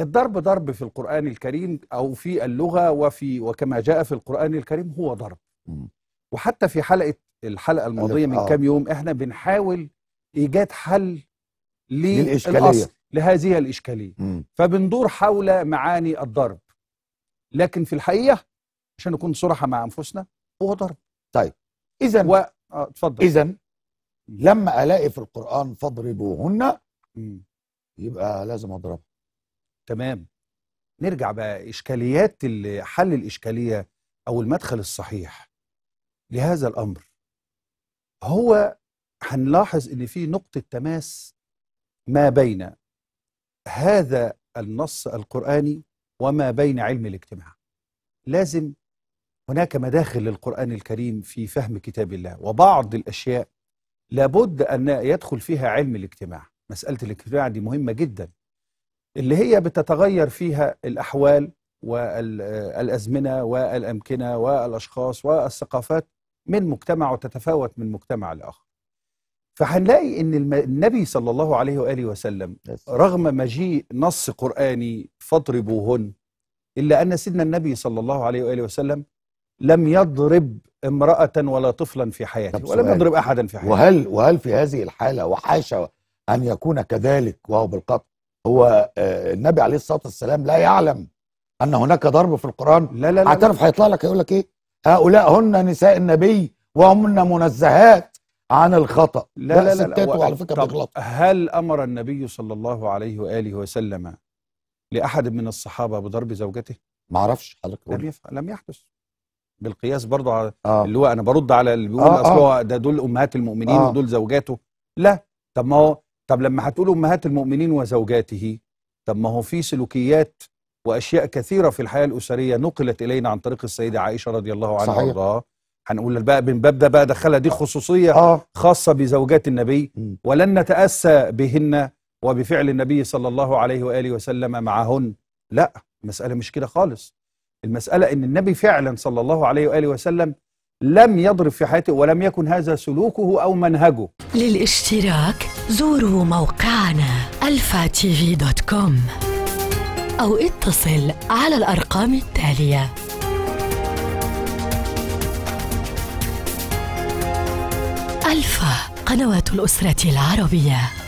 الضرب ضرب في القرآن الكريم أو في اللغة وفي وكما جاء في القرآن الكريم هو ضرب وحتى في حلقة الحلقة الماضية من آه. كام يوم احنا بنحاول إيجاد حل للأصل لهذه الإشكالية فبندور حول معاني الضرب لكن في الحقيقة عشان نكون صراحة مع أنفسنا هو ضرب طيب إذا و... آه، اتفضل إذا لما ألاقي في القرآن فاضربوهن يبقى لازم أضربه تمام نرجع بقى إشكاليات حل الإشكالية أو المدخل الصحيح لهذا الأمر هو هنلاحظ ان في نقطه تماس ما بين هذا النص القراني وما بين علم الاجتماع لازم هناك مداخل للقران الكريم في فهم كتاب الله وبعض الاشياء لابد ان يدخل فيها علم الاجتماع مساله الاجتماع دي مهمه جدا اللي هي بتتغير فيها الأحوال والأزمنة والأمكنة والأشخاص والثقافات من مجتمع وتتفاوت من مجتمع لآخر فهنلاقي ان النبي صلى الله عليه واله وسلم رغم مجيء نص قراني فاضربوهن الا ان سيدنا النبي صلى الله عليه واله وسلم لم يضرب امراه ولا طفلا في حياته ولم يضرب احدا في حياته وهل وهل في هذه الحاله وحاشا ان يكون كذلك وهو بالقطع هو آه، النبي عليه الصلاه والسلام لا يعلم ان هناك ضرب في القران لا لا لا هتعرف هيطلع لك يقول لك ايه هؤلاء هن نساء النبي وهن منزهات عن الخطا لا لا لا, لا, لا لا فكره بيغلط هل امر النبي صلى الله عليه واله وسلم لاحد من الصحابه بضرب زوجته ما اعرفش حضرتك لم يفعل لم يحدث بالقياس برضه آه. اللي هو انا برد على اللي بيقول آه اصل آه. ده دول امهات المؤمنين آه. ودول زوجاته لا طب ما هو آه. طب لما هتقول امهات المؤمنين وزوجاته طب ما هو في سلوكيات واشياء كثيره في الحياه الاسريه نقلت الينا عن طريق السيده عائشه رضي الله عنها وارضاها هنقول بقى من باب ده بقى دخلها دي خصوصيه آه. خاصه بزوجات النبي ولن نتاسى بهن وبفعل النبي صلى الله عليه واله وسلم معهن لا المساله مش كده خالص المساله ان النبي فعلا صلى الله عليه واله وسلم لم يضرب في حياته ولم يكن هذا سلوكه او منهجه للاشتراك زوروا موقعنا الفا تي في دوت كوم أو اتصل على الأرقام التالية ألفا قنوات الأسرة العربية